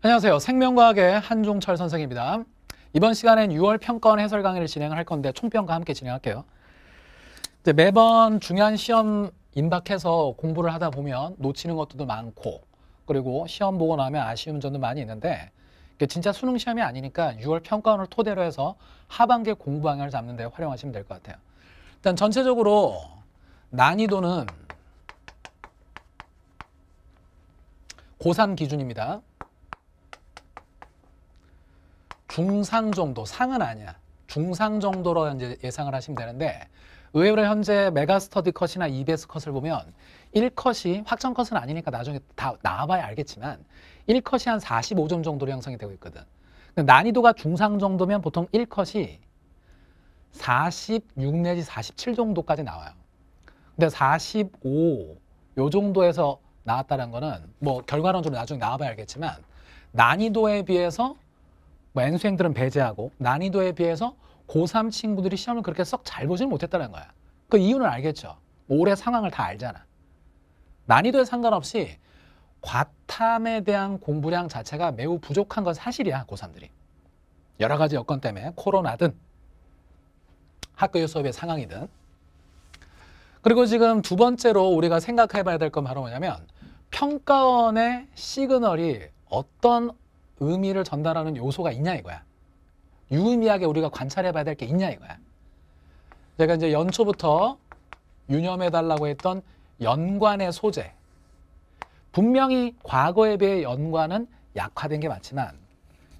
안녕하세요. 생명과학의 한종철 선생입니다. 이번 시간엔 6월 평가원 해설 강의를 진행할 건데 총평과 함께 진행할게요. 이제 매번 중요한 시험 임박해서 공부를 하다 보면 놓치는 것도 많고 그리고 시험 보고 나면 아쉬운 점도 많이 있는데 진짜 수능 시험이 아니니까 6월 평가원을 토대로 해서 하반기에 공부 방향을 잡는 데 활용하시면 될 것 같아요. 일단 전체적으로 난이도는 고3 기준입니다. 중상 정도, 상은 아니야. 중상 정도로 이제 예상을 하시면 되는데 의외로 현재 메가스터디 컷이나 EBS 컷을 보면 1컷이 확정 컷은 아니니까 나중에 다 나와봐야 알겠지만 1컷이 한 45점 정도로 형성이 되고 있거든. 근데 난이도가 중상 정도면 보통 1컷이 46 내지 47 정도까지 나와요. 근데 45, 요 정도에서 나왔다는 거는 뭐 결과론적으로 나중에 나와봐야 알겠지만 난이도에 비해서 뭐 N수행들은 배제하고 난이도에 비해서 고3 친구들이 시험을 그렇게 썩 잘 보지는 못했다는 거야. 그 이유는 알겠죠. 올해 상황을 다 알잖아. 난이도에 상관없이 과탐에 대한 공부량 자체가 매우 부족한 건 사실이야, 고3들이. 여러 가지 여건 때문에 코로나든 학교 수업의 상황이든 그리고 지금 두 번째로 우리가 생각해 봐야 될 건 바로 뭐냐면 평가원의 시그널이 어떤 의미를 전달하는 요소가 있냐 이거야. 유의미하게 우리가 관찰해 봐야 될 게 있냐 이거야. 제가 이제 연초부터 유념해 달라고 했던 연관의 소재. 분명히 과거에 비해 연관은 약화된 게 맞지만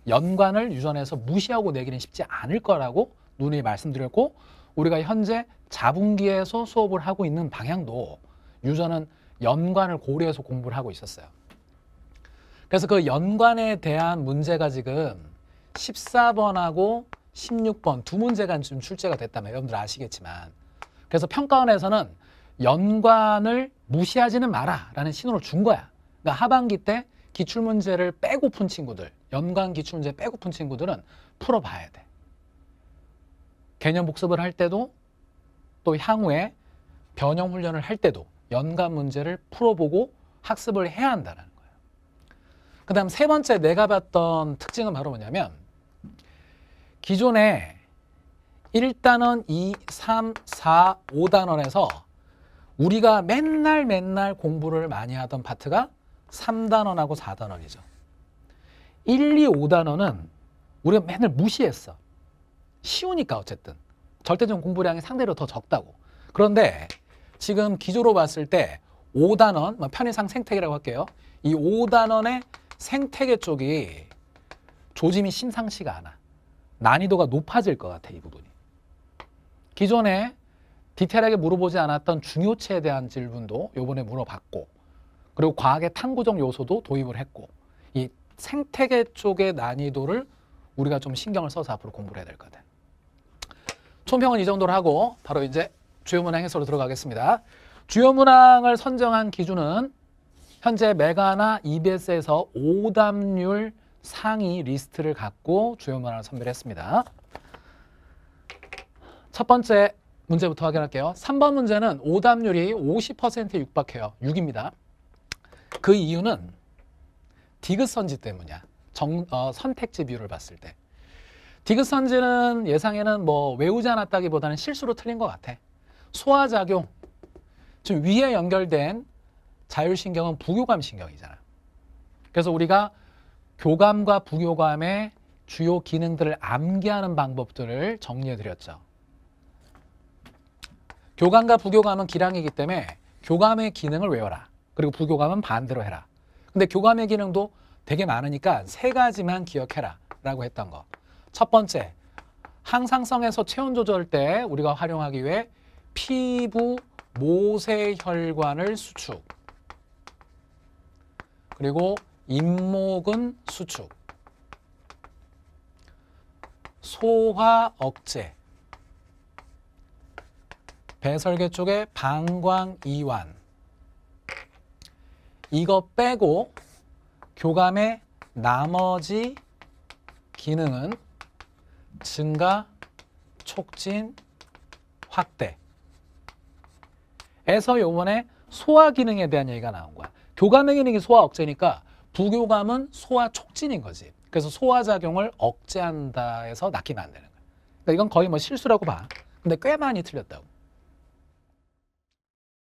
연관을 유전해서 무시하고 내기는 쉽지 않을 거라고 누누이 말씀드렸고 우리가 현재 자분기에서 수업을 하고 있는 방향도 유저는 연관을 고려해서 공부를 하고 있었어요. 그래서 그 연관에 대한 문제가 지금 14번하고 16번 두 문제가 지금 출제가 됐다면 여러분들 아시겠지만 그래서 평가원에서는 연관을 무시하지는 마라 라는 신호를 준 거야 그러니까 하반기 때 기출문제를 빼고 푼 친구들 연관 기출문제 빼고 푼 친구들은 풀어봐야 돼 개념 복습을 할 때도 또 향후에 변형 훈련을 할 때도 연관 문제를 풀어보고 학습을 해야 한다는 그 다음 세 번째 내가 봤던 특징은 바로 뭐냐면 기존에 1단원, 2, 3, 4, 5단원에서 우리가 맨날 맨날 공부를 많이 하던 파트가 3단원하고 4단원이죠. 1, 2, 5단원은 우리가 맨날 무시했어. 쉬우니까 어쨌든. 절대적 공부량이 상대로 더 적다고. 그런데 지금 기조로 봤을 때 5단원, 뭐 편의상 생태계라고 할게요. 이 5단원의 생태계 쪽이 조짐이 심상치가 않아. 난이도가 높아질 것 같아, 이 부분이. 기존에 디테일하게 물어보지 않았던 중요체에 대한 질문도 요번에 물어봤고 그리고 과학의 탐구적 요소도 도입을 했고 이 생태계 쪽의 난이도를 우리가 좀 신경을 써서 앞으로 공부를 해야 될 거든. 총평은 이 정도로 하고 바로 이제 주요 문항 해설로 들어가겠습니다. 주요 문항을 선정한 기준은 현재 메가나 e b 스에서 오답률 상위 리스트를 갖고 주요 문항을 선별했습니다. 첫 번째 문제부터 확인할게요. 3번 문제는 오답률이 50%에 육박해요. 6입니다. 그 이유는 디귿선지 때문이야. 정, 어, 선택지 비율을 봤을 때. 디귿선지는 예상에는 뭐 외우지 않았다기보다는 실수로 틀린 것 같아. 소화작용, 지금 위에 연결된 자율신경은 부교감 신경이잖아. 그래서 우리가 교감과 부교감의 주요 기능들을 암기하는 방법들을 정리해 드렸죠. 교감과 부교감은 기량이기 때문에 교감의 기능을 외워라. 그리고 부교감은 반대로 해라. 근데 교감의 기능도 되게 많으니까 세 가지만 기억해라 라고 했던 거. 첫 번째, 항상성에서 체온 조절 때 우리가 활용하기 위해 피부 모세혈관을 수축. 그리고 잇목은 수축. 소화 억제. 배설계 쪽에 방광 이완. 이거 빼고 교감의 나머지 기능은 증가, 촉진, 확대 에서 요번에 소화 기능에 대한 얘기가 나온 거야. 교감행위능이 소화 억제니까 부교감은 소화 촉진인 거지. 그래서 소화작용을 억제한다 해서 낚이면 안 되는 거야. 그러니까 이건 거의 뭐 실수라고 봐. 근데 꽤 많이 틀렸다고.